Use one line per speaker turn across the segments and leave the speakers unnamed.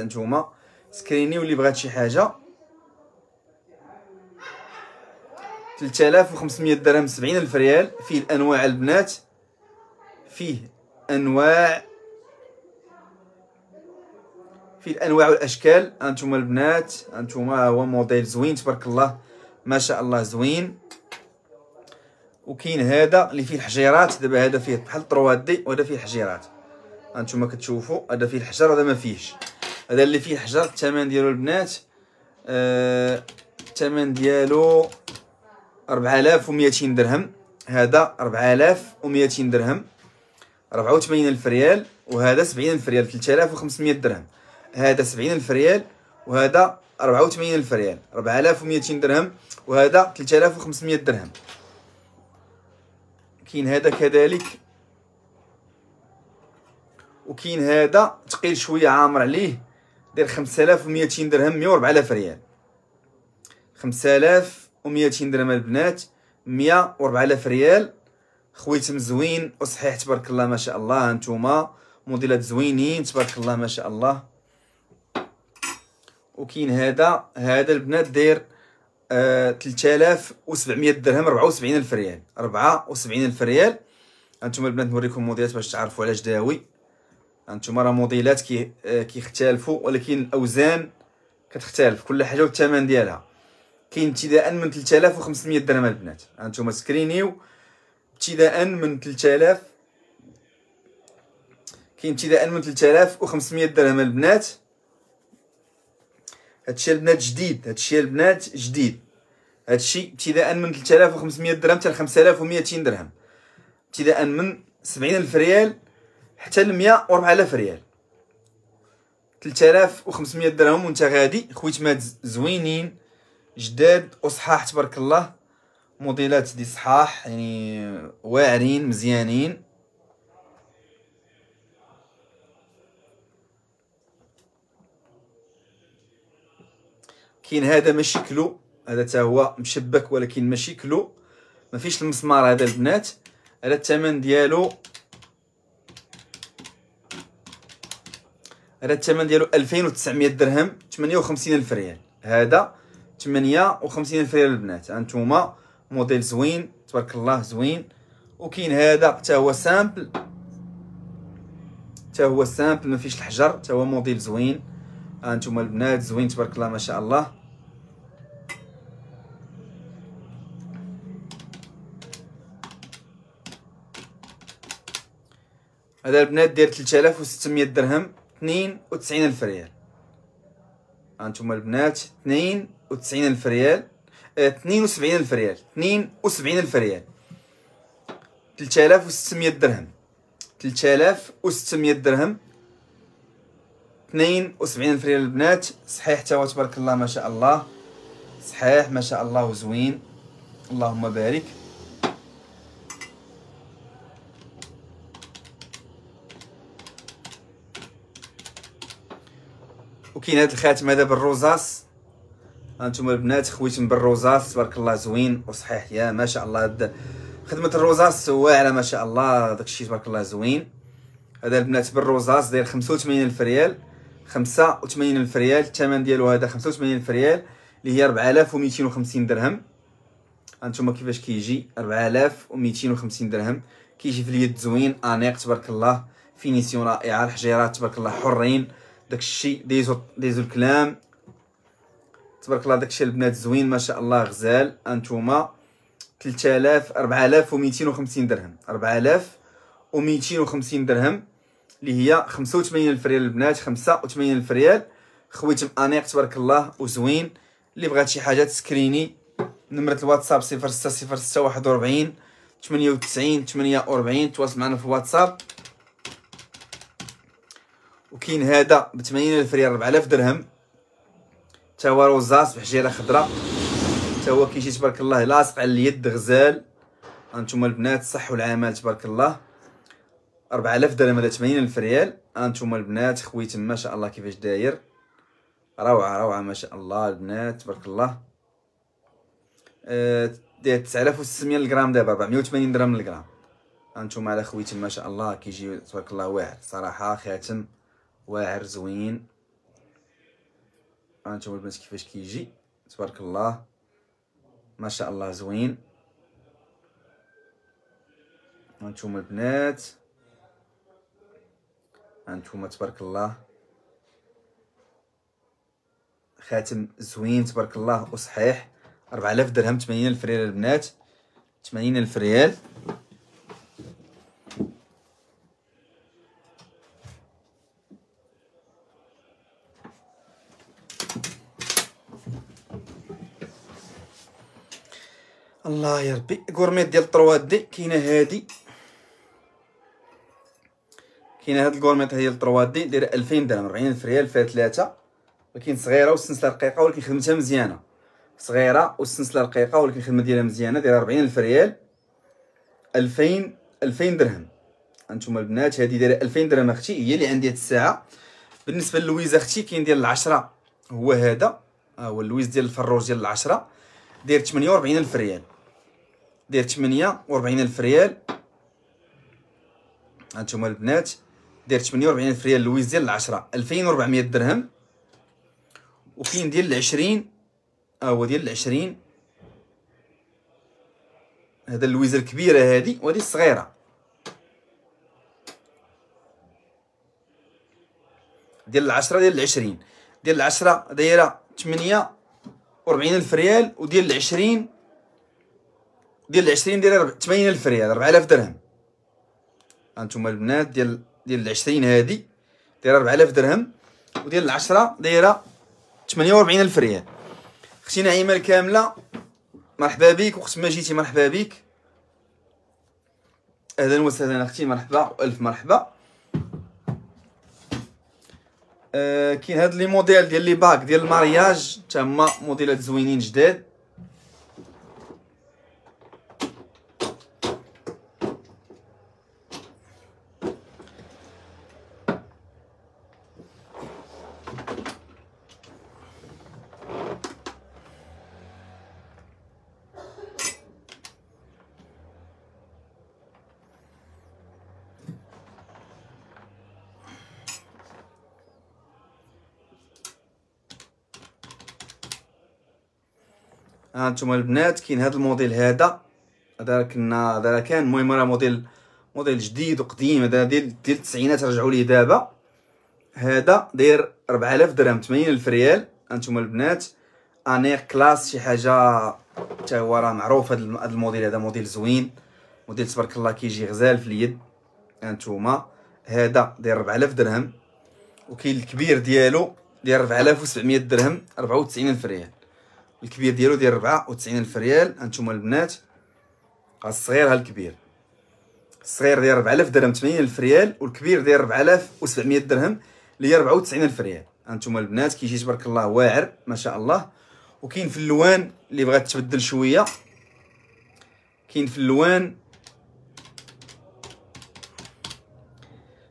نتوما سكرينيو واللي بغات شي حاجه 3500 درهم 70000 ريال فيه الانواع البنات فيه انواع فيه الانواع والاشكال انتم البنات انتم هو موديل زوين تبارك الله ما شاء الله زوين وكاين هذا اللي فيه الحجيرات دابا هذا فيه بحال 3 دي وهذا فيه الحجيرات انتم كتشوفوا هذا فيه الحجر هذا ما فيهش هذا اللي فيه الحجر الثمن ديالو البنات آه، الثمن ديالو 4200 درهم هذا 4200 درهم 84 الف ريال وهذا 70 الف ريال 3500 درهم هذا 70 الف ريال وهذا 84 الف ريال 4200 درهم وهذا 3500 درهم كاين هذا كذلك وكاين هذا ثقيل شويه عامر عليه دير 5200 درهم 104000 ريال 5200 درهم البنات 104000 ريال خويتم زوين وصحيح تبارك الله ما شاء الله هانتوما موديلات زوينين تبارك الله ما شاء الله وكاين هذا هذا البنات داير آه 3700 درهم 74000 ريال 74000 ريال هانتوما البنات نوريكم موديلات باش تعرفوا علاش داوي انتم راه موديلات كي آه، كيختلفوا ولكن الاوزان كتختلف كل حاجه والثمن ديالها كاين ابتداء من 3500 درهم البنات انتم سكرينيو ابتداء من 3000 كاين ابتداء من 3500 درهم البنات هادشي البنات جديد هادشي البنات جديد هادشي ابتداء من 3500 درهم حتى 5200 درهم ابتداء من 70000 ريال حتى ل 104000 ريال 3500 درهم وانت غادي خويتمات زوينين جداد وصحاح تبارك الله موديلات دي صحاح يعني واعرين مزيانين كاين هذا ماشي كلو هذا تا هو مشبك ولكن ماشي كلو ما فيش المسمار هذا البنات على الثمن ديالو راه الثمن ديالو 2900 درهم 58 الف ريال هذا 58 الف ريال البنات انتوما موديل زوين تبارك الله زوين وكاين هذا حتى هو سامبل حتى هو سامبل ما فيش الحجر حتى هو موديل زوين انتوما البنات زوين تبارك الله ما شاء الله هذا البنات داير 3600 درهم اثنين وتسعين الف ريال انتم البنات اثنين وتسعين الف ريال آه، اثنين وسبعين الف ريال اثنين وسبعين الف ريال تلتالاف وستمية درهم تلتالاف وستمية درهم اثنين وسبعين الف ريال البنات صحيح توا تبارك الله ما شاء الله صحيح ما شاء الله وزوين اللهم بارك وكاين هاد الخاتم هذا بالروزاس هانتوما البنات خويتم بالروزاس تبارك الله زوين وصحيح يا ما شاء الله هاد خدمه الروزاس واعره ما شاء الله داكشي تبارك الله زوين هذا البنات بالروزاس داير 85 الف ريال 85 الف ريال الثمن ديالو هذا 85 الف ريال اللي هي 4250 درهم هانتوما كيفاش كيجي 4250 درهم كيجي في اليد زوين انيق تبارك الله فينيسيون رائعه الحجيرات تبارك الله حرين داكشي ديزو ديزو الكلام تبارك الله داكشي البنات زوين ما شاء الله غزال انتوما 3000 4250 درهم 4250 درهم اللي هي 85000 ريال البنات 85000 ريال خويتم انيق تبارك الله وزوين اللي بغات شي حاجه تسكريني نمره الواتساب 06 06 41 98 48 تواصل معنا في الواتساب وكاين هذا ب 80000 ريال 4000 درهم تا هو روزاس بحجيره خضراء تا هو كيجي تبارك الله لاصق على اليد غزال انتم البنات الصح والعمل تبارك الله 4000 درهم على 80000 ريال انتم البنات خويت ما شاء الله كيفاش داير روعه روعه ما شاء الله البنات تبارك الله أه داير 9600 غرام دابا 480 درهم للغرام انتم على خويتي ما شاء الله كيجي تبارك الله واعر صراحه خاتم واعر زوين هانتوما البنات كيفاش كيجي تبارك الله ما شاء الله زوين هانتوما البنات هانتوما تبارك الله خاتم زوين تبارك الله وصحيح 4000 درهم 80 الف ريال البنات 80 الف ريال الله يا ربي كورميت ديال الطروا دي كاينه هادي كاينه هاد الكورميت هي الطروا دي دايره 2000 درهم 40 ريال فيها ثلاثه ولكن صغيره والسنسله رقيقه ولكن خدمتها مزيانه صغيره والسنسله رقيقه ولكن الخدمه ديالها مزيانه دايره 40 ريال 2000 2000 درهم انتما البنات هادي دايره 2000 درهم اختي هي اللي عندي هاد الساعه بالنسبه للويز اختي كاين ديال العشرة هو هذا ها آه، هو اللويز ديال الفروج ديال العشرة داير 48000 ريال ديال ربعين الف ريال هانتوما البنات داير ربعين الف ريال لويز ديال 10 2400 درهم وكاين ديال العشرين 20 آه، ها هو ديال العشرين 20 هذا اللويزه الكبيره هذه وهذه الصغيره ديال العشرة ديال العشرين ديال العشرة دايرة تمنية ربعين ألف ريال وديال العشرين ديال 20 ديال ألف ريال 4000 درهم هانتوما البنات ديال ديال 20 هادي دايره 4000 درهم وديال 10 دايره 48000 ريال اختي نعيمه الكامله مرحبا بك وقت ما جيتي مرحبا بك اهلا وسهلا اختي مرحبا الف مرحبا آه كاين هاد لي موديل ديال لي باك ديال المارياج تما موديلات زوينين جداد ها نتوما البنات كاين هذا الموديل هذا هذا كنا هذا كان المهم راه موديل موديل جديد وقديم هذا ديال ديال التسعينات رجعوا ليه دابا هذا داير 4000 درهم 80000 ريال انتم البنات انير كلاس شي حاجه حتى هو راه معروف هذا الموديل هذا موديل زوين موديل تبارك الله كيجي غزال في اليد انتم هذا داير 4000 درهم وكاين الكبير ديالو داير 4700 درهم 94000 ريال الكبير ديالو ديال الف ريال هانتوما البنات الصغير ها الكبير الصغير ديال 4000 درهم الف ريال والكبير ديال 4700 درهم اللي هي الف ريال هانتوما البنات كيجي تبارك الله واعر ما شاء الله وكاين في اللوان اللي بغات تبدل شويه كاين في اللوان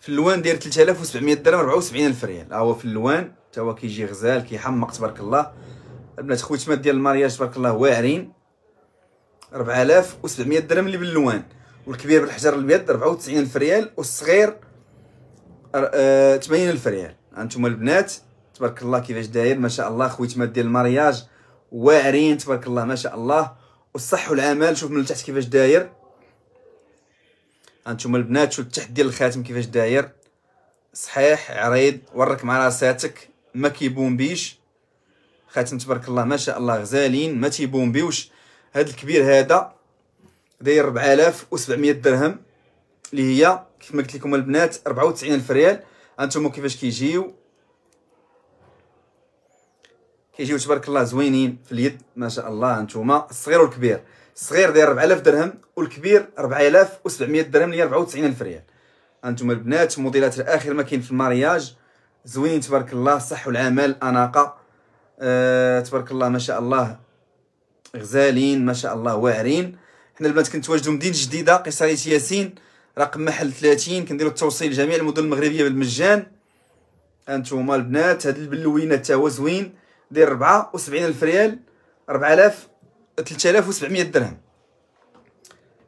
في اللوان ديال 3700 درهم الف ريال ها هو في اللوان تا هو كيجي غزال كيحمق تبارك الله البنات خوتمات ديال المارياج تبارك الله واعرين 4700 درهم اللي باللوان والكبير بالحجر الابيض 94000 ريال والصغير 80000 آه، ريال هانتوما البنات تبارك الله كيفاش داير ما شاء الله خويتمات ديال المارياج واعرين تبارك الله ما شاء الله والصح والعمل شوف من التحت كيفاش داير هانتوما البنات شوف التحت ديال الخاتم كيفاش داير صحيح عريض ورك مع راساتك ما كيبون بيش خاتم تبارك الله ما شاء الله غزالين ما تيبومبيوش هذا الكبير هذا داير 4700 درهم اللي هي ما قلت لكم البنات 94000 ريال انتم كيفاش كيجيو كيجيو تبارك الله زوينين في اليد ما شاء الله انتم الصغير والكبير الصغير داير 4000 درهم والكبير 4700 درهم اللي هي 94000 ريال انتم البنات موديلات الاخر ما كاين في المارياج زوينين تبارك الله صح والعمل اناقه آه، تبارك الله ما شاء الله غزالين ما شاء الله واعرين حنا البنات كنتواجدوا مدينه جديده قصريه ياسين رقم محل 30 كنديروا التوصيل لجميع المدن المغربيه بالمجان هانتوما البنات هاد البلوينات تا هو زوين داير 74 الف ريال 4000 3700 درهم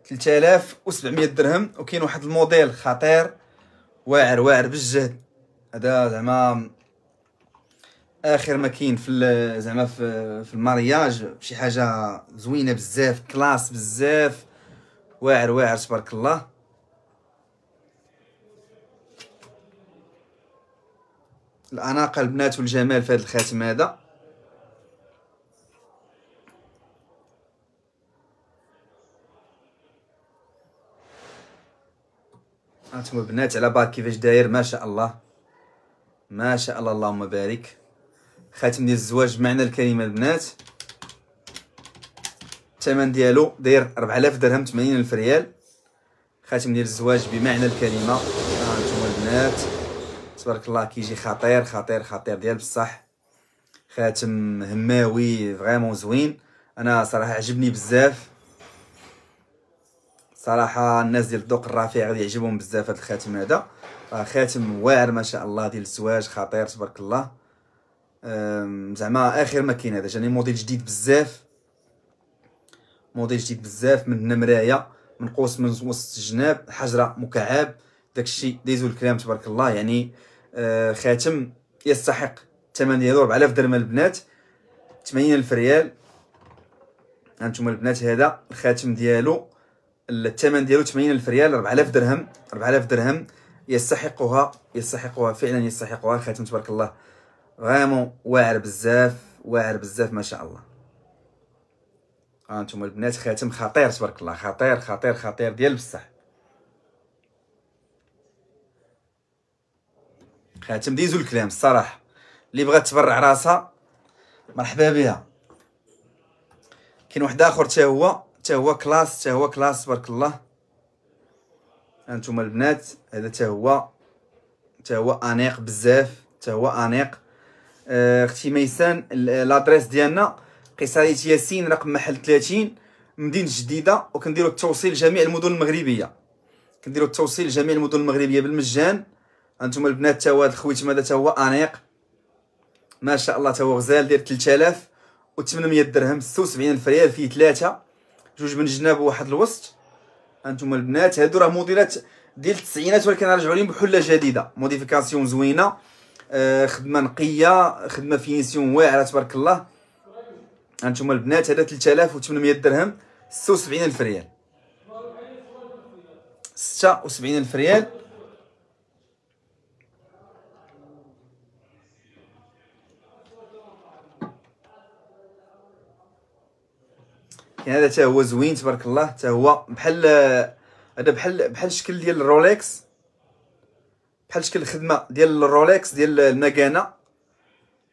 3700 درهم وكاين واحد الموديل خطير واعر واعر بالجهد هذا زعما اخر ما كاين في زعما في, في المارياج شي حاجه زوينه بزاف كلاس بزاف واعر واعر تبارك الله الاناقه البنات والجمال في هذا الخاتم هذا هانتوما آه، البنات على بعض كيفاش داير ما شاء الله ما شاء الله اللهم بارك خاتم ديال الزواج معنى الكلمه البنات الثمن ديالو داير 4000 درهم 80000 ريال خاتم ديال الزواج بمعنى الكلمه ها انتم البنات تبارك الله كيجي خطير خطير خطير ديال بصح خاتم هماوي فريمون زوين انا صراحه عجبني بزاف صراحه الناس ديال الذوق الرفيع غادي يعجبهم بزاف هذا الخاتم هذا آه، خاتم واعر ما شاء الله ديال الزواج خطير تبارك الله Ehm, زعما اخر ما كاين هذا جاني موديل جديد بزاف موديل جديد بزاف من مرايه منقوس من وسط الجناب حجره مكعب داكشي ديزو الكلام تبارك الله يعني آه، خاتم يستحق الثمن ديالو 4000 درهم البنات 80000 ريال هانتوما البنات هذا الخاتم ديالو الثمن ديالو 80000 ريال 4000 درهم 4000 درهم يستحقها يستحقها فعلا يستحقها الخاتم تبارك الله فريمون واعر بزاف واعر بزاف ما شاء الله ها آه، انتم البنات خاتم خطير تبارك الله خطير خطير خطير ديال بصح خاتم ديزو الكلام الصراحه اللي بغات تبرع راسها مرحبا بها كاين واحد اخر حتى هو حتى هو كلاس حتى هو كلاس تبارك الله انتم البنات هذا حتى هو حتى هو انيق بزاف حتى هو انيق اختي ميسان لادريس ديالنا قصايه ياسين رقم محل 30 مدينه جديده وكنديروا التوصيل لجميع المدن المغربيه كنديروا التوصيل لجميع المدن المغربيه بالمجان انتم البنات تا هو هذا الخويت ماذا تا هو انيق ما شاء الله تا هو غزال داير 3000 و800 درهم الف ريال فيه ثلاثه جوج من جناب وواحد الوسط انتم البنات هادو راه موديلات ديال التسعينات ولكن رجعوا لهم بحله جديده موديفيكاسيون زوينه آه، خدمه نقيه خدمه فينسيون واعره تبارك الله هانتوما البنات هذا 3800 درهم 76000 ريال 76000 ريال يعني هذا حتى هو زوين تبارك الله حتى هو بحال آه، هذا بحال بحال الشكل ديال الرولكس بحال شكل الخدمه ديال الرولكس ديال المكانه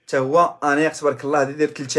حتى هو انا تبارك الله ديال 3000